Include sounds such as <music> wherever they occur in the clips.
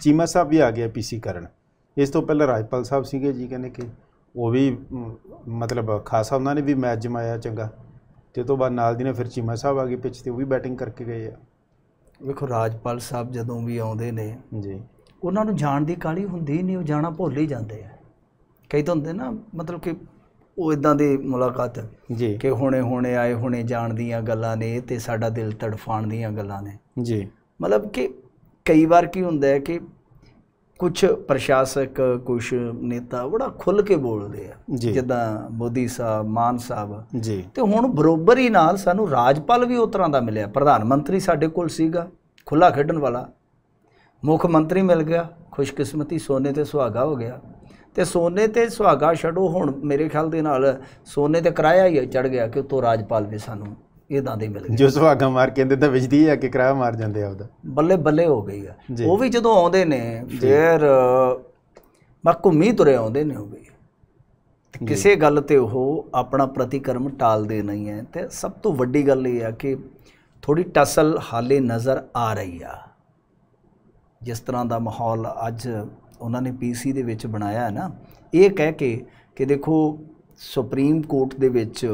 ਚੀਮਾ ਸਾਹਿਬ ਵੀ ਆ ਗਿਆ ਪੀਸੀ ਕਰਨ ਇਸ ਤੋਂ ਪਹਿਲਾਂ ਰਾਜਪਾਲ ਸਾਹਿਬ ਸੀਗੇ ਜੀ ਕਹਿੰਦੇ ਕਿ ਉਹ ਵੀ ਮਤਲਬ ਖਾਸਾ ਉਹਨਾਂ ਨੇ ਵੀ ਮੈਚ ਜਮਾਇਆ ਚੰਗਾ ਤੇ ਤੋਂ ਬਾਅਦ ਨਾਲ ਦੀ ਨੇ ਫਿਰ ਚੀਮਾ ਸਾਹਿਬ ਆ ਗਏ ਪਿੱਛ ਤੇ ਉਹ ਵੀ ਬੈਟਿੰਗ ਕਰਕੇ ਗਏ ਆ ਵੇਖੋ ਰਾਜਪਾਲ ਸਾਹਿਬ ਜਦੋਂ ਵੀ ਆਉਂਦੇ ਨੇ ਜੀ ਉਹਨਾਂ ਨੂੰ ਜਾਣ ਦੀ ਕਾਲੀ ਹੁੰਦੀ ਨਹੀਂ ਉਹ ਜਾਣਾ ਭੁੱਲ ਹੀ ਜਾਂਦੇ ਆ ਕਈ ਤਾਂ ਹੁੰਦੇ ਨਾ ਮਤਲਬ ਕਿ ਉਹ ਇਦਾਂ ਦੇ ਮੁਲਾਕਾਤ ਜੀ ਕਿ ਹੁਣੇ ਹੁਣੇ ਆਏ ਹੁਣੇ ਜਾਣ ਦੀਆਂ ਗੱਲਾਂ ਨੇ ਤੇ ਸਾਡਾ ਦਿਲ ਤੜਫਾਣ ਦੀਆਂ ਗੱਲਾਂ ਨੇ ਜੀ ਮਤਲਬ ਕਿ ਕਈ ਵਾਰ ਕੀ ਹੁੰਦਾ ਹੈ ਕਿ ਕੁਝ ਪ੍ਰਸ਼ਾਸਕ ਕੁਝ ਨੇਤਾ ਬੜਾ ਖੁੱਲ ਕੇ ਬੋਲਦੇ ਆ ਜਿੱਦਾਂ ਮੋਦੀ ਸਾਹਿਬ ਮਾਨ ਸਾਹਿਬ ਜੀ ਤੇ ਹੁਣ ਬਰੋਬਰ ਹੀ ਨਾਲ ਸਾਨੂੰ ਰਾਜਪਾਲ ਵੀ ਉਸ ਤਰ੍ਹਾਂ ਦਾ ਮਿਲਿਆ ਪ੍ਰਧਾਨ ਮੰਤਰੀ ਸਾਡੇ ਕੋਲ ਸੀਗਾ ਖੁੱਲਾ ਖੇਡਣ ਵਾਲਾ ਮੁੱਖ ਮੰਤਰੀ ਮਿਲ ਗਿਆ ਖੁਸ਼ਕਿਸਮਤੀ ਸੋਨੇ ਤੇ ਸੁਹਾਗਾ ਹੋ ਗਿਆ ਤੇ ਸੋਨੇ ਤੇ ਸੁਹਾਗਾ ਛੱਡੋ ਹੁਣ ਮੇਰੇ ਖਿਆਲ ਦੇ ਨਾਲ ਸੋਨੇ ਤੇ ਕਿਰਾਇਆ ਹੀ ਚੜ ਗਿਆ ਕਿ ਉਤੋਂ ਰਾਜਪਾਲ ਵੀ ਸਾਨੂੰ ਇਦਾਂ ਦੇ ਮਿਲ ਗਏ ਜੋ ਸੁਹਾਗਾ ਮਾਰ ਕਹਿੰਦੇ ਤਾਂ ਵਿਜਦੀ ਆ ਕੇ ਕਰਾਹ ਮਾਰ ਜਾਂਦੇ ਆਪਦਾ ਬੱਲੇ ਬੱਲੇ ਹੋ ਗਈ ਆ ਉਹ ਵੀ ਜਦੋਂ ਆਉਂਦੇ ਨੇ ਫੇਰ ਮੈਂ ਘੁੰਮੀ ਤੁਰੇ ਆਉਂਦੇ ਨੇ ਉਹ ਵੀ ਕਿਸੇ ਗੱਲ ਤੇ ਉਹ ਆਪਣਾ ਪ੍ਰਤੀਕਰਮ ਟਾਲਦੇ ਨਹੀਂ ਹੈ ਤੇ ਸਭ ਤੋਂ ਵੱਡੀ ਗੱਲ ਇਹ ਆ ਕਿ ਥੋੜੀ ਟਸਲ ਹਾਲੇ ਨਜ਼ਰ ਆ ਰਹੀ ਆ ਜਿਸ ਤਰ੍ਹਾਂ ਦਾ ਮਾਹੌਲ ਅੱਜ ਉਹਨਾਂ ਨੇ ਪੀਸੀ ਦੇ ਵਿੱਚ ਬਣਾਇਆ ਹੈ ਨਾ ਇਹ ਕਹਿ ਕੇ ਕਿ ਦੇਖੋ ਸੁਪਰੀਮ ਕੋਰਟ ਦੇ ਵਿੱਚ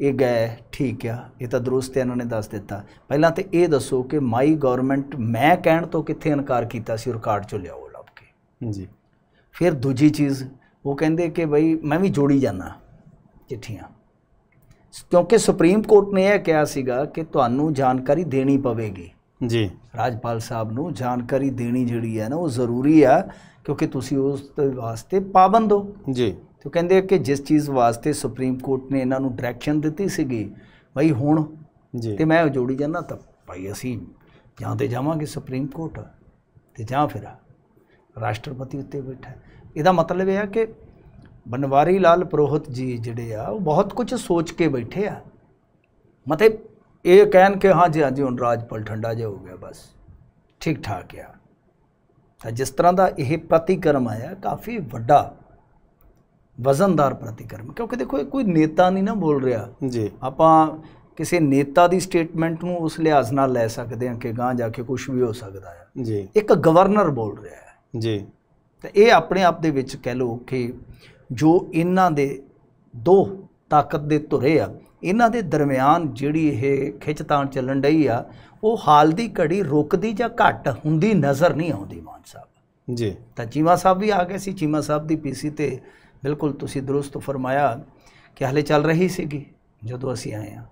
ਇਹ ਗਏ ਠੀਕ ਆ ਇਹ ਤਾਂ ਦਰੁਸਤ ਇਹਨਾਂ ਨੇ ਦੱਸ ਦਿੱਤਾ ਪਹਿਲਾਂ ਤੇ ਇਹ ਦੱਸੋ ਕਿ ਮਾਈ ਗਵਰਨਮੈਂਟ ਮੈਂ ਕਹਿਣ ਤੋਂ ਕਿੱਥੇ ਇਨਕਾਰ ਕੀਤਾ ਸੀ ਰਿਕਾਰਡ ਚੋਂ ਲਿਆਓ ਲੱਭ ਕੇ ਜੀ ਫਿਰ ਦੂਜੀ ਚੀਜ਼ ਉਹ ਕਹਿੰਦੇ ਕਿ ਬਈ ਮੈਂ ਵੀ ਜੋੜੀ ਜਾਣਾ ਚਿੱਠੀਆਂ ਕਿਉਂਕਿ ਸੁਪਰੀਮ ਕੋਰਟ ਨੇ ਇਹ ਕਿਹਾ ਸੀਗਾ ਕਿ ਤੁਹਾਨੂੰ ਜਾਣਕਾਰੀ ਦੇਣੀ ਪਵੇਗੀ ਜੀ ਰਾਜਪਾਲ ਸਾਹਿਬ ਨੂੰ ਜਾਣਕਾਰੀ ਦੇਣੀ ਜਿਹੜੀ ਹੈ ਨਾ ਉਹ ਜ਼ਰੂਰੀ ਆ ਕਿਉਂਕਿ ਤੁਸੀਂ ਉਸ ਦੇ ਵਾਸਤੇ ਪਾਬੰਦ ਹੋ ਜੀ ਤੇ ਕਹਿੰਦੇ ਆ ਕਿ ਜਿਸ ਚੀਜ਼ ਵਾਸਤੇ ਸੁਪਰੀਮ ਕੋਰਟ ਨੇ ਇਹਨਾਂ ਨੂੰ ਡਾਇਰੈਕਸ਼ਨ ਦਿੱਤੀ ਸੀਗੀ ਭਾਈ ਹੁਣ ਜੀ ਤੇ ਮੈਂ ਜੋੜੀ ਜਾਂਦਾ ਤਾਂ ਭਾਈ ਅਸੀਂ ਜਾਂ ਤੇ ਜਾਵਾਂਗੇ ਸੁਪਰੀਮ ਕੋਰਟ ਤੇ ਜਾਂ ਫਿਰ ਰਾਸ਼ਟਰਪਤੀ ਉੱਤੇ ਬੈਠਾ ਇਹਦਾ ਮਤਲਬ ਇਹ ਆ ਕਿ ਬਨਵਾਰੀ ਲਾਲ ਪ੍ਰੋਹਤ ਜੀ ਜਿਹੜੇ ਆ ਉਹ ਬਹੁਤ ਕੁਝ ਸੋਚ ਕੇ ਬੈਠੇ ਆ ਮਤਲਬ ਇਹ ਕਹਿਣ ਕਿ ਹਾਂ ਜੀ ਹਾਂਜੀ ਹੁਣ ਰਾਜਪਾਲ ਠੰਡਾ ਜਿਹਾ ਹੋ ਗਿਆ ਬਸ ਠੀਕ ਠਾਕ ਆ ਤਾਂ ਜਿਸ ਤਰ੍ਹਾਂ ਦਾ ਇਹ ਪ੍ਰਤੀਕਰਮ ਆਇਆ ਕਾਫੀ ਵੱਡਾ ਵਜ਼ਨਦਾਰ ਪ੍ਰਤੀਕਰਮ ਕਿਉਂਕਿ ਦੇਖੋ ਇਹ ਕੋਈ ਨੇਤਾ ਨਹੀਂ ਨਾ ਬੋਲ ਰਿਹਾ ਜੀ ਆਪਾਂ ਕਿਸੇ ਨੇਤਾ ਦੀ ਸਟੇਟਮੈਂਟ ਨੂੰ ਉਸ ਲਿਹਾਜ਼ ਨਾਲ ਲੈ ਸਕਦੇ ਹਾਂ ਕਿ ਗਾਂ ਜਾ ਕੇ ਕੁਝ ਵੀ ਹੋ ਸਕਦਾ ਹੈ ਜੀ ਇੱਕ ਗਵਰਨਰ ਬੋਲ ਰਿਹਾ ਹੈ ਜੀ ਤੇ ਇਹ ਆਪਣੇ ਆਪ ਦੇ ਵਿੱਚ ਕਹਿ ਲੋ ਕਿ ਜੋ ਇਹਨਾਂ ਦੇ ਦੋ ਤਾਕਤ ਦੇ ਧੁਰੇ ਆ ਇਹਨਾਂ ਦੇ ਦਰਮਿਆਨ ਜਿਹੜੀ ਇਹ ਖਿੱਚਤਾਣ ਚੱਲਣ ਢਈ ਆ ਉਹ ਹਾਲ ਦੀ ਘੜੀ ਰੁਕਦੀ ਜਾਂ ਘਟ ਹੁੰਦੀ ਨਜ਼ਰ ਨਹੀਂ ਆਉਂਦੀ ਮਾਨ ਸਾਹਿਬ ਜੀ ਤਾਂ ਚੀਮਾ ਸਾਹਿਬ ਵੀ ਆ ਗਏ ਸੀ ਚੀਮਾ ਸਾਹਿਬ ਦੀ ਪੀਸੀ ਤੇ ਬਿਲਕੁਲ ਤੁਸੀਂ ਦਰੁਸਤ ਫਰਮਾਇਆ ਕਿ ਹਲੇ ਚੱਲ ਰਹੀ ਸੀਗੀ ਜਦੋਂ ਅਸੀਂ ਆਏ ਆ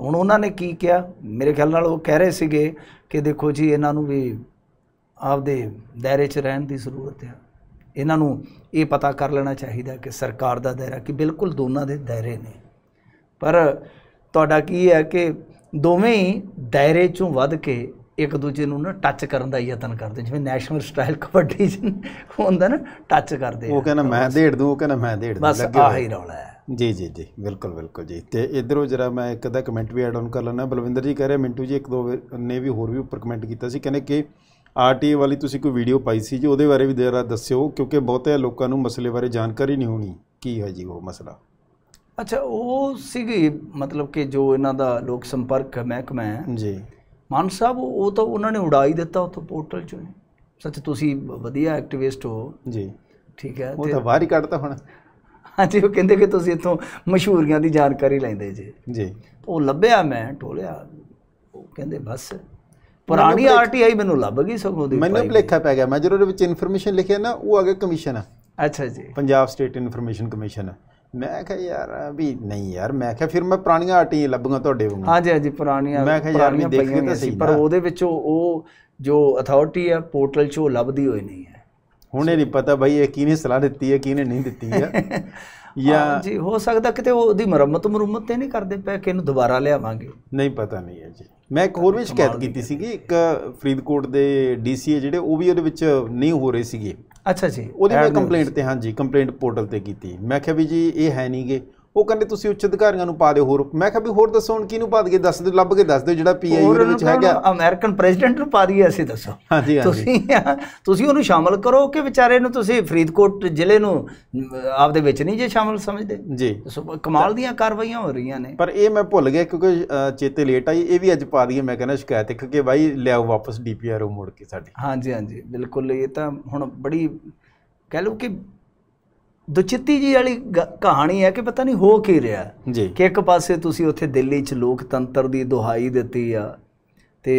ਹੁਣ ਉਹਨਾਂ ਨੇ ਕੀ ਕਿਹਾ ਮੇਰੇ ਖਿਆਲ ਨਾਲ ਉਹ ਕਹਿ ਰਹੇ ਸੀਗੇ ਕਿ ਦੇਖੋ ਜੀ ਇਹਨਾਂ ਨੂੰ ਵੀ ਆਪਦੇ ਦਾਇਰੇ 'ਚ ਰਹਿਣ ਦੀ ਜ਼ਰੂਰਤ ਹੈ ਇਹਨਾਂ ਨੂੰ ਇਹ ਪਤਾ ਕਰ ਲੈਣਾ ਚਾਹੀਦਾ ਕਿ ਸਰਕਾਰ ਦਾ ਦਾਇਰਾ ਕਿ ਬਿਲਕੁਲ ਦੋਨਾਂ ਦੇ ਦਾਇਰੇ ਨੇ ਪਰ ਤੁਹਾਡਾ ਕੀ ਹੈ ਕਿ ਦੋਵੇਂ ਹੀ ਦਾਇਰੇ 'ਚੋਂ ਵੱਧ ਕੇ ਇੱਕ ਦੂਜੇ ਨੂੰ ਨਾ ਟੱਚ ਕਰਨ ਦਾ ਯਤਨ ਕਰਦੇ ਜਿਵੇਂ ਨੈਸ਼ਨਲ ਸਟਾਈਲ ਕਬੱਡੀ ਹੁੰਦਾ ਨਾ ਟੱਚ ਕਰਦੇ ਉਹ ਕਹਿੰਦਾ ਮੈਂ ਦੇੜ ਦੂ ਉਹ ਕਹਿੰਦਾ ਮੈਂ ਦੇੜ ਦੂ ਬਸ ਆਹੀ ਰੌਲਾ ਹੈ ਜੀ ਜੀ ਜੀ ਬਿਲਕੁਲ ਬਿਲਕੁਲ ਜੀ ਤੇ ਇਧਰੋਂ ਜਰਾ ਮੈਂ ਇੱਕ ਦਾ ਕਮੈਂਟ ਵੀ ਐਡ ਆਨ ਕਰ ਲੈਣਾ ਬਲਵਿੰਦਰ ਜੀ ਕਹ ਰਹੇ ਮਿੰਟੂ ਜੀ ਇੱਕ ਦੋ ਨੇ ਵੀ ਹੋਰ ਵੀ ਉੱਪਰ ਕਮੈਂਟ ਕੀਤਾ ਸੀ ਕਹਿੰਦੇ ਕਿ ਆਰਟੀਏ ਵਾਲੀ ਤੁਸੀਂ ਕੋਈ ਵੀਡੀਓ ਪਾਈ ਸੀ ਜੀ ਉਹਦੇ ਬਾਰੇ ਵੀ ਜਰਾ ਦੱਸਿਓ ਕਿਉਂਕਿ ਬਹੁਤੇ ਲੋਕਾਂ ਨੂੰ ਮਸਲੇ ਬਾਰੇ ਜਾਣਕਾਰੀ ਨਹੀਂ ਹੋਣੀ ਕੀ ਹੈ ਜੀ ਉਹ ਮਸਲਾ ਅੱਛਾ ਉਹ ਸੀਗੀ ਮਤਲਬ ਕਿ ਜੋ ਇਹਨਾਂ ਦਾ ਲੋਕ ਸੰਪਰਕ ਮਹਿਕਮਾ ਹੈ ਜੀ ਮਾਨ ਸਾਹਿਬ ਉਹ ਤਾਂ ਉਹਨਾਂ ਨੇ ਉਡਾਈ ਦਿੱਤਾ ਉੱਥੋਂ ਪੋਰਟਲ ਚੋਂ ਸੱਚ ਤੁਸੀਂ ਵਧੀਆ ਐਕਟਿਵਿਸਟ ਹੋ ਜੀ ਠੀਕ ਹੈ ਉਹ ਤਾਂ ਬਾਹਰ ਹੀ ਕੱਢਤਾ ਹੁਣ ਹਾਂਜੀ ਉਹ ਕਹਿੰਦੇ ਕਿ ਤੁਸੀਂ ਇੱਥੋਂ ਮਸ਼ਹੂਰੀਆਂ ਦੀ ਜਾਣਕਾਰੀ ਲੈਂਦੇ ਜੀ ਜੀ ਉਹ ਲੱਭਿਆ ਮੈਂ ਟੋਲਿਆ ਉਹ ਕਹਿੰਦੇ ਬਸ ਪੁਰਾਣੀ ਆਰਟੀਆਈ ਮੈਨੂੰ ਲੱਭ ਗਈ ਸਭ ਉਹਦੀ ਮੈਨੂੰ ਭਲੇਖਾ ਪੈ ਗਿਆ ਮੈਂ ਜਦੋਂ ਉਹਦੇ ਵਿੱਚ ਇਨਫੋਰਮੇਸ਼ਨ ਲਿਖਿਆ ਨਾ ਉਹ ਅਗੇ ਕਮਿਸ਼ਨ ਆ ਅੱਛਾ ਜੀ ਪੰਜਾਬ ਸਟੇਟ ਇਨਫੋਰਮੇਸ਼ਨ ਕਮਿਸ਼ਨ ਆ ਮੈਂ ਕਿਹਾ ਯਾਰ ਵੀ ਨਹੀਂ ਯਾਰ ਮੈਂ ਕਿਹਾ ਫਿਰ ਮੈਂ ਪੁਰਾਣੀਆਂ ਆਟੀਆਂ ਲੱਭੂਗਾ ਤੁਹਾਡੇ ਵਾਂਗ ਹਾਂਜੀ ਹਾਂਜੀ ਪੁਰਾਣੀਆਂ ਮੈਂ ਕਿਹਾ ਯਾਰ ਵੀ ਦੇਖੀ ਤਾਂ ਸੀ ਪਰ ਉਹਦੇ ਵਿੱਚ ਉਹ ਜੋ ਅਥਾਰਟੀ ਹੈ ਪੋਰਟਲ 'ਚ ਉਹ ਲੱਭਦੀ ਹੋਈ ਨਹੀਂ ਹੈ ਹੁਣ ਇਹ ਨਹੀਂ ਪਤਾ ਭਾਈ ਇਹ ਕਿਹਨੇ ਸਲਾਹ ਦਿੱਤੀ ਹੈ ਕਿਹਨੇ ਨਹੀਂ ਦਿੱਤੀ ਹੈ <laughs> ਜਾਂ ਜੀ ਹੋ ਸਕਦਾ ਕਿਤੇ ਉਹਦੀ ਮੁਰੰਮਤ ਮੁਰੰਮਤ ਤੇ ਨਹੀਂ ਕਰਦੇ ਪਏ ਕਿ ਇਹਨੂੰ ਦੁਬਾਰਾ ਲਿਆਵਾਂਗੇ ਨਹੀਂ ਪਤਾ ਨਹੀਂ ਹੈ ਜੀ ਮੈਂ ਇੱਕ ਹੋਰ ਵੀ ਸ਼ਿਕਾਇਤ ਕੀਤੀ ਸੀਗੀ ਇੱਕ ਫਰੀਦਕੋਟ ਦੇ ਡੀਸੀ ਜਿਹੜੇ ਉਹ ਵੀ ਉਹਦੇ ਵਿੱਚ ਨਹੀਂ ਹੋ ਰਹੇ ਸੀਗੇ ਅੱਛਾ ਜੀ ਉਹਦੀ ਮੈਂ ਕੰਪਲੇਂਟ ਤੇ ਹਾਂ ਜੀ ਕੰਪਲੇਂਟ ਪੋਰਟਲ ਤੇ ਕੀਤੀ ਮੈਂ ਕਿਹਾ ਵੀ ਜੀ ਇਹ ਹੈ ਨਹੀਂਗੇ ਉਹ ਕਹਿੰਦੇ ਤੁਸੀਂ ਉੱਚ ਅਧਿਕਾਰੀਆਂ ਨੂੰ ਪਾ ਦਿਓ ਹੋਰ ਮੈਂ ਕਿਹਾ ਵੀ ਹੋਰ ਦੱਸੋ ਹੁਣ ਕਿਹਨੂੰ ਪਾ ਦਗੇ ਦੱਸ ਦਿਓ ਲੱਭ ਕੇ ਦੱਸ ਦਿਓ ਜਿਹੜਾ ਪੀਆਈ ਦੇ ਵਿੱਚ ਹੈਗਾ ਅਮਰੀਕਨ ਪ੍ਰੈਜ਼ੀਡੈਂਟ ਨੂੰ ਪਾ ਦਈਏ ਅਸੀਂ ਦੱਸੋ ਹਾਂਜੀ ਤੁਸੀਂ ਤੁਸੀਂ ਉਹਨੂੰ ਸ਼ਾਮਲ ਕਰੋ ਕਿ ਵਿਚਾਰੇ ਨੂੰ ਤੁਸੀਂ ਫਰੀਦਕੋਟ ਜ਼ਿਲ੍ਹੇ ਨੂੰ ਆਪਦੇ ਵਿੱਚ ਨਹੀਂ ਜੇ ਸ਼ਾਮਲ ਸਮਝਦੇ ਜੀ ਕਮਾਲ ਦੀਆਂ ਕਾਰਵਾਈਆਂ ਹੋ ਰਹੀਆਂ ਨੇ ਪਰ ਇਹ ਮੈਂ ਭੁੱਲ ਗਿਆ ਕਿਉਂਕਿ ਚੇਤੇ ਲੇਟ ਆਈ ਇਹ ਵੀ ਅੱਜ ਪਾ ਦਈਏ ਮੈਂ ਕਹਿੰਦਾ ਸ਼ਿਕਾਇਤ ਇੱਕ ਕਿ ਬਾਈ ਲਿਆਓ ਵਾਪਸ ਡੀਪੀਆਰਓ ਮੋੜ ਕੇ ਸਾਡੀ ਹਾਂਜੀ ਹਾਂਜੀ ਬਿਲਕੁਲ ਇਹ ਤਾਂ ਹੁਣ ਬੜੀ ਕਹਿ ਲਓ ਕਿ ਦੁਚਿੱਤੀ ਜੀ ਵਾਲੀ ਕਹਾਣੀ ਹੈ ਕਿ ਪਤਾ ਨਹੀਂ ਹੋ ਕੀ ਰਿਹਾ ਜੀ ਕਿ ਇੱਕ ਪਾਸੇ ਤੁਸੀਂ ਉੱਥੇ ਦਿੱਲੀ 'ਚ ਲੋਕਤੰਤਰ ਦੀ ਦੁਹਾਈ ਦਿੱਤੀ ਆ ਤੇ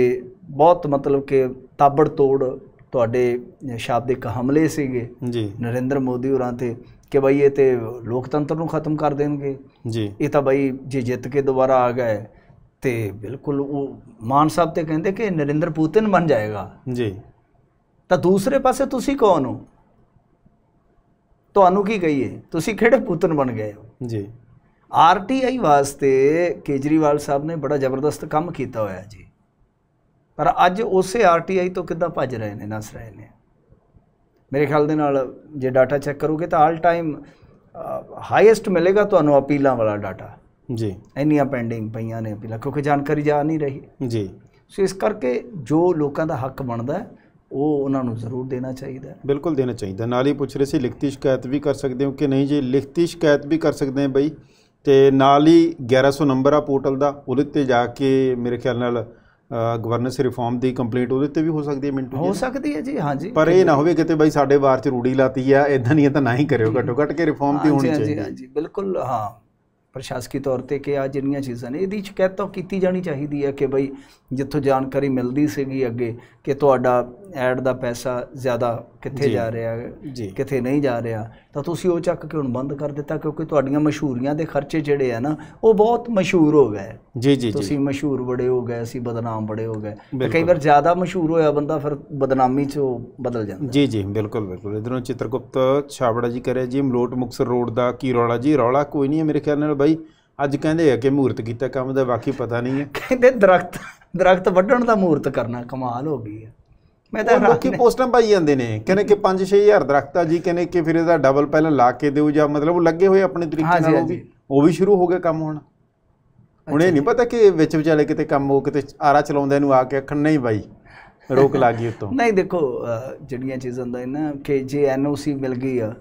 ਬਹੁਤ ਮਤਲਬ ਕਿ ਤਾਬੜ ਤੋੜ ਤੁਹਾਡੇ ਸ਼ਾਬਦਿਕ ਹਮਲੇ ਸੀਗੇ ਜੀ ਨਰਿੰਦਰ ਮੋਦੀ ਹੋਰਾਂ ਤੇ ਕਿ ਬਈ ਇਹ ਤੇ ਲੋਕਤੰਤਰ ਨੂੰ ਖਤਮ ਕਰ ਦੇਣਗੇ ਜੀ ਇਹ ਤਾਂ ਬਈ ਜੇ ਜਿੱਤ ਕੇ ਦੁਬਾਰਾ ਆ ਗਏ ਤੇ ਬਿਲਕੁਲ ਉਹ ਮਾਨ ਸਾਹਿਬ ਤੇ ਕਹਿੰਦੇ ਕਿ ਨਰਿੰਦਰ ਪੁਤਿਨ ਬਣ ਜਾਏਗਾ ਜੀ ਤਾਂ ਦੂਸਰੇ ਪਾਸੇ ਤੁਸੀਂ ਕੌਣ ਹੋ ਤੁਹਾਨੂੰ ਕੀ ਕਹੀਏ ਤੁਸੀਂ ਕਿਹੜੇ ਪੂਤਨ ਬਣ ਗਏ ਹੋ ਜੀ ਆਰਟੀਆਈ ਵਾਸਤੇ ਕੇਜਰੀਵਾਲ ਸਾਹਿਬ ਨੇ ਬੜਾ ਜ਼ਬਰਦਸਤ ਕੰਮ ਕੀਤਾ ਹੋਇਆ ਜੀ ਪਰ ਅੱਜ ਉਸੇ ਆਰਟੀਆਈ ਤੋਂ ਕਿੱਦਾਂ ਭੱਜ ਰਹੇ ਨੇ ਨਸ ਰਹੇ ਨੇ ਮੇਰੇ ਖਿਆਲ ਦੇ ਨਾਲ ਜੇ ਡਾਟਾ ਚੈੱਕ ਕਰੋਗੇ ਤਾਂ ਆਲ ਟਾਈਮ ਹਾਈਐਸਟ ਮਿਲੇਗਾ ਤੁਹਾਨੂੰ ਅਪੀਲਾਂ ਵਾਲਾ ਡਾਟਾ ਜੀ ਇੰਨੀਆਂ ਪੈਂਡਿੰਗ ਪਈਆਂ ਨੇ ਅਪੀਲਾਂ ਕਿਉਂਕਿ ਜਾਣਕਾਰੀ ਜਾ ਨਹੀਂ ਰਹੀ ਜੀ ਸੋ ਇਸ ਕਰਕੇ ਜੋ ਲੋਕਾਂ ਦਾ ਹੱਕ ਬਣਦਾ ਹੈ ਉਹ ਉਹਨਾਂ ਨੂੰ ਜ਼ਰੂਰ ਦੇਣਾ ਚਾਹੀਦਾ ਬਿਲਕੁਲ ਦੇਣਾ ਚਾਹੀਦਾ ਨਾਲ ਹੀ ਪੁੱਛ ਰਹੇ ਸੀ ਲਿਖਤੀ ਸ਼ਿਕਾਇਤ ਵੀ ਕਰ ਸਕਦੇ ਹੋ ਕਿ ਨਹੀਂ ਜੀ ਲਿਖਤੀ ਸ਼ਿਕਾਇਤ ਵੀ ਕਰ ਸਕਦੇ ਹਾਂ ਬਈ ਤੇ ਨਾਲ ਹੀ 1100 ਨੰਬਰ ਆ ਪੋਰਟਲ ਦਾ ਉਹਦੇ ਤੇ ਜਾ ਕੇ ਮੇਰੇ ਖਿਆਲ ਨਾਲ ਗਵਰਨੈਂਸ ਰਿਫਾਰਮ ਦੀ ਕੰਪਲੀਟ ਉਹਦੇ ਤੇ ਵੀ ਹੋ ਸਕਦੀ ਹੈ ਮਿੰਟੂ ਜੀ ਹੋ ਸਕਦੀ ਹੈ ਜੀ ਹਾਂਜੀ ਪਰ ਇਹ ਨਾ ਹੋਵੇ ਕਿਤੇ ਬਈ ਸਾਡੇ ਵਾਰ ਚ ਰੂੜੀ ਲਾਤੀ ਆ ਇਦਾਂ ਨਹੀਂ ਤਾਂ ਨਾ ਹੀ ਕਰਿਓ ਘਟੋ ਘਟ ਕੇ ਰਿਫਾਰਮ ਦੀ ਹੋਣੀ ਚਾਹੀਦੀ ਹੈ ਹਾਂਜੀ ਬਿਲਕੁਲ ਹਾਂ ਪ੍ਰਸ਼ਾਸਕੀ ਤੌਰ ਤੇ ਕਿ ਆ ਜਿੰਨੀਆਂ ਚੀਜ਼ਾਂ ਨੇ ਇਹਦੀ ਸ਼ਿਕਾਇਤ ਤਾਂ ਕੀਤੀ ਜਾਣੀ ਚਾਹੀਦੀ ਹੈ ਕਿ ਬਈ ਜਿੱਥੋਂ ਜਾਣਕਾਰੀ ਮਿਲਦੀ ਸੀਗੀ ਅੱਗੇ ਕਿ ਤੁਹਾਡਾ ਐਡ ਦਾ ਪੈਸਾ ਜ਼ਿਆਦਾ ਕਿੱਥੇ ਜਾ ਰਿਹਾ ਕਿੱਥੇ ਨਹੀਂ ਜਾ ਰਿਹਾ ਤਾਂ ਤੁਸੀਂ ਉਹ ਚੱਕ ਕੇ ਹੁਣ ਬੰਦ ਕਰ ਦਿੱਤਾ ਕਿਉਂਕਿ ਤੁਹਾਡੀਆਂ ਮਸ਼ਹੂਰੀਆਂ ਦੇ ਖਰਚੇ ਜਿਹੜੇ ਆ ਨਾ ਉਹ ਬਹੁਤ ਮਸ਼ਹੂਰ ਹੋ ਗਏ ਜੀ ਜੀ ਤੁਸੀਂ ਮਸ਼ਹੂਰ ਬੜੇ ਹੋ ਗਏ ਅਸੀਂ ਬਦਨਾਮ ਬੜੇ ਹੋ ਗਏ ਕਈ ਵਾਰ ਜ਼ਿਆਦਾ ਮਸ਼ਹੂਰ ਹੋਇਆ ਬੰਦਾ ਫਿਰ ਬਦਨਾਮੀ 'ਚ ਬਦਲ ਜਾਂਦਾ ਜੀ ਜੀ ਬਿਲਕੁਲ ਬਿਲਕੁਲ ਇਧਰੋਂ ਚਿਤਰਗੁਪਤ ਛਾਬੜਾ ਜੀ ਕਰਿਆ ਜੀ ਮਲੋਟ ਮੁਕਸਰ ਰੋਡ ਦਾ ਕੀ ਰੌਲਾ ਜੀ ਰੌਲਾ ਕੋਈ ਨਹੀਂ ਮੇਰੇ ਖਿਆਲ ਨਾਲ ਬਾਈ ਅੱਜ ਕਹਿੰਦੇ ਆ ਕਿ ਮੂਰਤ ਕੀਤਾ ਕੰਮ ਦਾ ਬਾਕੀ ਪਤਾ ਨਹੀਂ ਹੈ ਕਹਿੰਦੇ ਦਰਖਤ ਦਰਖਤ ਵੱਢਣ ਦਾ ਮੂਰਤ ਕਰਨਾ ਕਮਾਲ ਹੋ ਗਈ ਆ ਮੈਂ ਤਾਂ ਲੋਕੀ ਪੋਸਟਾਂ ਪਾਈ ਜਾਂਦੇ ਨੇ ਕਹਿੰਦੇ ਕਿ 5-6000 ਦਰਖਤ ਆ ਜੀ ਕਹਿੰਦੇ ਕਿ ਫਿਰ ਇਹਦਾ ਡਬਲ ਪਹਿਲਾਂ ਲਾ ਕੇ ਦਿਓ ਜਾਂ ਮਤਲਬ ਉਹ ਲੱਗੇ ਹੋਏ ਆਪਣੇ ਤਰੀਕੇ ਨਾਲ ਉਹ ਵੀ ਉਹ ਵੀ ਸ਼ੁਰੂ ਹੋ ਗਿਆ ਕੰਮ ਹੁਣ ਹੁਣ ਇਹ ਨਹੀਂ ਪਤਾ ਕਿ ਵਿੱਚ ਵਿਚਾਲੇ ਕਿਤੇ ਕੰਮ ਉਹ ਕਿਤੇ ਆਰਾ ਚਲਾਉਂਦੇ ਨੂੰ ਆ ਕੇ ਅੱਖ ਨਹੀਂ ਬਾਈ ਰੋਕ ਲਾ ਗਈ ਉਤੋਂ ਨਹੀਂ ਦੇਖੋ ਜਿਹੜੀਆਂ ਚੀਜ਼ਾਂ ਦਾ ਨਾ ਕਿ ਜੇ ਐਨਓਸੀ ਮਿਲ ਗਈ ਆ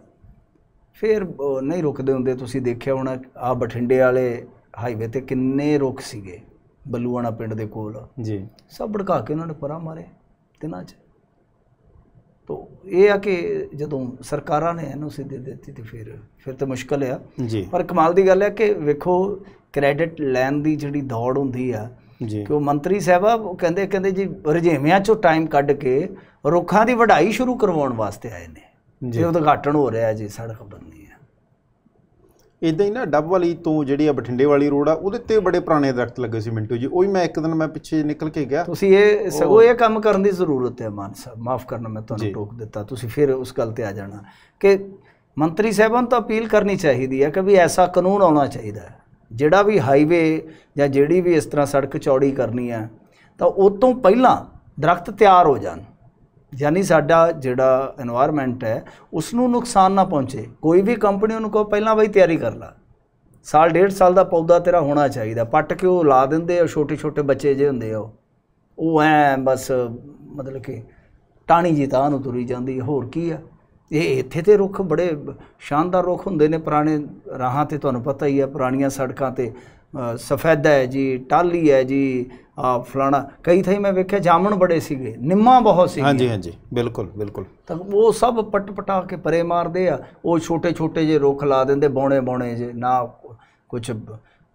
ਫਿਰ ਨਹੀਂ ਰੁਕਦੇ ਹੁੰਦੇ ਤੁਸੀਂ ਦੇਖਿਆ ਹੋਣਾ ਆ ਬਠਿੰਡੇ ਵਾਲੇ ਹਾਈਵੇ ਤੇ ਕਿੰਨੇ ਰੁਕ ਸੀਗੇ ਬੱਲੂਆਣਾ ਪਿੰਡ ਦੇ ਕੋਲ ਜੀ ਸਭ ਭੜਕਾ ਕੇ ਉਹਨਾਂ ਨੇ ਪਰਾਂ ਮਾਰੇ ਤਿੰਨਾਂ 'ਚ ਤੋ ਇਹ ਆ ਕਿ ਜਦੋਂ ਸਰਕਾਰਾਂ ਨੇ ਇਹਨੂੰ ਸਿੱਧੇ ਦਿੱਤੀ ਤੇ ਫਿਰ ਫਿਰ ਤੇ ਮੁਸ਼ਕਲ ਆ ਜੀ ਪਰ ਕਮਾਲ ਦੀ ਗੱਲ ਹੈ ਕਿ ਵੇਖੋ ਕ੍ਰੈਡਿਟ ਲੈਣ ਦੀ ਜਿਹੜੀ ਦੌੜ ਹੁੰਦੀ ਆ ਜੀ ਕਿ ਉਹ ਮੰਤਰੀ ਸਾਹਿਬਾ ਉਹ ਕਹਿੰਦੇ ਕਹਿੰਦੇ ਜੀ ਰਜੇਵਿਆਂ ਚੋਂ ਟਾਈਮ ਕੱਢ ਕੇ ਰੁੱਖਾਂ ਦੀ ਵਢਾਈ ਸ਼ੁਰੂ ਕਰਵਾਉਣ ਵਾਸਤੇ ਆਏ ਨੇ ਜੀ ਤਾਂ ਘਾਟਣ ਹੋ ਰਿਹਾ ਜੀ ਸੜਕ ਬੰਦ ਇਦਾਂ ਹੀ ਨਾ ਡੱਬ ਵਾਲੀ ਤੋਂ ਜਿਹੜੀ ਆ ਬਠਿੰਡੇ ਵਾਲੀ ਰੋਡ ਆ ਉਹਦੇ ਤੇ ਬੜੇ ਪੁਰਾਣੇ ਦਰਖਤ ਲੱਗੇ ਸੀ ਮਿੰਟੂ ਜੀ ਉਹੀ ਮੈਂ ਇੱਕ ਦਿਨ ਮੈਂ ਪਿੱਛੇ ਨਿਕਲ ਕੇ ਗਿਆ ਤੁਸੀਂ ਇਹ ਸਗੋ ਇਹ ਕੰਮ ਕਰਨ ਦੀ ਜ਼ਰੂਰਤ ਹੈ ਮਾਨ ਸਾਹਿਬ ਮਾਫ ਕਰਨਾ ਮੈਂ ਤੁਹਾਨੂੰ ਟੋਕ ਦਿੱਤਾ ਤੁਸੀਂ ਫਿਰ ਉਸ ਗੱਲ ਤੇ ਆ ਜਾਣਾ ਕਿ ਮੰਤਰੀ ਨੂੰ ਤੋਂ ਅਪੀਲ ਕਰਨੀ ਚਾਹੀਦੀ ਹੈ ਕਿ ਵੀ ਐਸਾ ਕਾਨੂੰਨ ਆਉਣਾ ਚਾਹੀਦਾ ਹੈ ਜਿਹੜਾ ਵੀ ਹਾਈਵੇ ਜਾਂ ਜਿਹੜੀ ਵੀ ਇਸ ਤਰ੍ਹਾਂ ਸੜਕ ਚੌੜੀ ਕਰਨੀ ਹੈ ਤਾਂ ਉਸ ਤੋਂ ਪਹਿਲਾਂ ਦਰਖਤ ਤਿਆਰ ਹੋ ਜਾਣ ਯਾਨੀ ਸਾਡਾ ਜਿਹੜਾ এনवायरमेंट ਹੈ ਉਸ ਨੂੰ ਨੁਕਸਾਨ ਨਾ ਪਹੁੰਚੇ ਕੋਈ ਵੀ ਕੰਪਨੀ ਉਹਨੂੰ ਕੋ ਪਹਿਲਾਂ ਬਈ ਤਿਆਰੀ ਕਰ ਲੈ ਸਾਲ ਡੇਢ ਸਾਲ ਦਾ ਪੌਦਾ ਤੇਰਾ ਹੋਣਾ ਚਾਹੀਦਾ ਪੱਟ ਕੇ ਉਹ ਲਾ ਦਿੰਦੇ ਆ ਛੋਟੇ ਛੋਟੇ ਬੱਚੇ ਜੇ ਹੁੰਦੇ ਆ ਉਹ ਐ ਬਸ ਮਤਲਬ ਕਿ ਟਾਣੀ ਜੀ ਤਾਂ ਨੂੰ ਤੁਰੀ ਜਾਂਦੀ ਹੋਰ ਕੀ ਆ ਇਹ ਇੱਥੇ ਤੇ ਰੁੱਖ ਬੜੇ ਸ਼ਾਨਦਾਰ ਰੁੱਖ ਹੁੰਦੇ ਨੇ ਪੁਰਾਣੇ ਰਾਹਾਂ ਤੇ ਤੁਹਾਨੂੰ ਪਤਾ ਹੀ ਆ ਪੁਰਾਣੀਆਂ ਸੜਕਾਂ ਤੇ ਸਫੈਦਾ ਹੈ ਜੀ ਟਾਲੀ ਹੈ ਜੀ ਆ ਫਲਾਣਾ ਕਈ ਥਾਈ ਮੈਂ ਵੇਖਿਆ ਜਾਮਣ ਬੜੇ ਸੀਗੇ ਨਿੰਮਾ ਬਹੁਤ ਸੀ ਹਾਂਜੀ ਹਾਂਜੀ ਬਿਲਕੁਲ ਬਿਲਕੁਲ ਤਾਂ ਉਹ ਸਭ ਪਟ ਪਟਾ ਕੇ ਪਰੇ ਮਾਰਦੇ ਆ ਉਹ ਛੋਟੇ ਛੋਟੇ ਜੇ ਰੁੱਖ ਲਾ ਦਿੰਦੇ ਬੌਣੇ ਬੌਣੇ ਜੇ ਨਾ ਕੁਝ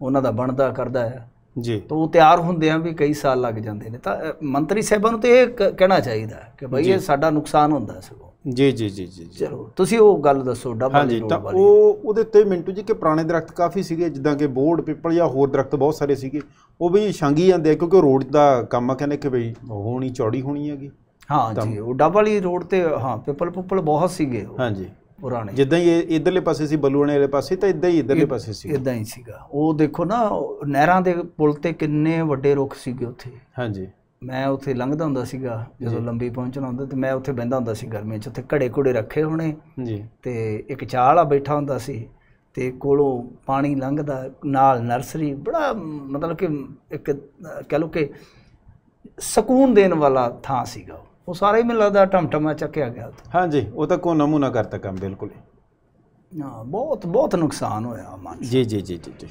ਉਹਨਾਂ ਦਾ ਬਣਦਾ ਕਰਦਾ ਹੈ ਜੀ ਤਾਂ ਉਹ ਤਿਆਰ ਹੁੰਦੇ ਆ ਵੀ ਕਈ ਸਾਲ ਲੱਗ ਜਾਂਦੇ ਨੇ ਤਾਂ ਮੰਤਰੀ ਸਾਹਿਬਾਂ ਨੂੰ ਤੇ ਇਹ ਕਹਿਣਾ ਚਾਹੀਦਾ ਕਿ ਭਈ ਇਹ ਸਾਡਾ ਨੁਕਸਾਨ ਹੁੰਦਾ ਸਗੋਂ ਜੀ ਜੀ ਜੀ ਜੀ ਚਲੋ ਤੁਸੀਂ ਉਹ ਗੱਲ ਦੱਸੋ ਡਬਲ ਜੀ ਤਾਂ ਉਹ ਉਹਦੇ ਤੇ ਮਿੰਟੂ ਜੀ ਕਿ ਪੁਰਾਣੇ ਦਰਖਤ ਕਾਫੀ ਸੀਗੇ ਜਿੱਦਾਂ ਕਿ ਬੋਰਡ ਪਿੱਪਲ ਜਾਂ ਹੋਰ ਦਰਖਤ ਬਹੁਤ ਸਾਰੇ ਸੀਗੇ ਉਹ ਵੀ ਛਾਂਗੀ ਜਾਂਦੇ ਆ ਕਿਉਂਕਿ ਰੋਡ ਦਾ ਕੰਮ ਆ ਕਹਿੰਦੇ ਕਿ ਬਈ ਹੋਣੀ ਚੌੜੀ ਹੋਣੀ ਹੈਗੀ ਹਾਂ ਜੀ ਉਹ ਡਬਲ ਵਾਲੀ ਰੋਡ ਤੇ ਹਾਂ ਪਿੱਪਲ ਪੁੱਪਲ ਬਹੁਤ ਸੀਗੇ ਹਾਂ ਜੀ ਪੁਰਾਣੇ ਜਿੱਦਾਂ ਹੀ ਇਧਰਲੇ ਪਾਸੇ ਸੀ ਬਲੂਣੇ ਵਾਲੇ ਪਾਸੇ ਤਾਂ ਇਦਾਂ ਹੀ ਇਧਰਲੇ ਪਾਸੇ ਸੀ ਇਦਾਂ ਹੀ ਸੀਗਾ ਉਹ ਦੇਖੋ ਨਾ ਨਹਿਰਾਂ ਦੇ ਪੁਲ ਤੇ ਕਿੰਨੇ ਵੱਡੇ ਰੁੱਖ ਸੀਗੇ ਉੱਥੇ ਹਾਂਜੀ ਮੈਂ ਉੱਥੇ ਲੰਘਦਾ ਹੁੰਦਾ ਸੀਗਾ ਜਦੋਂ ਲੰਬੀ ਪਹੁੰਚਣਾ ਹੁੰਦਾ ਤੇ ਮੈਂ ਉੱਥੇ ਬੈੰਦਾ ਹੁੰਦਾ ਸੀ ਗਰਮੀ 'ਚ ਉੱਥੇ ਘੜੇ ਘੋੜੇ ਰੱਖੇ ਹੋਣੇ ਜੀ ਤੇ ਇੱਕ ਚਾਲ ਆ ਬੈਠਾ ਹੁੰਦਾ ਸੀ ਤੇ ਕੋਲੋਂ ਪਾਣੀ ਲੰਘਦਾ ਨਾਲ ਨਰਸਰੀ ਬੜਾ ਮਤਲਬ ਕਿ ਇੱਕ ਕਹ ਲੋ ਕਿ ਸਕੂਨ ਦੇਣ ਵਾਲਾ ਥਾਂ ਸੀਗਾ ਉਹ ਸਾਰੇ ਹੀ ਮੈਨੂੰ ਲੱਗਦਾ ਟਮਟਮਾ ਚੱਕਿਆ ਗਿਆ ਹਾਂਜੀ ਉਹ ਤਾਂ ਕੋ ਨਮੂਨਾ ਕਰਤਾ ਕੰਮ ਬਿਲਕੁਲ ਹਾਂ ਬਹੁਤ ਬਹੁਤ ਨੁਕਸਾਨ ਹੋਇਆ ਮਨ ਜੀ ਜੀ ਜੀ ਜੀ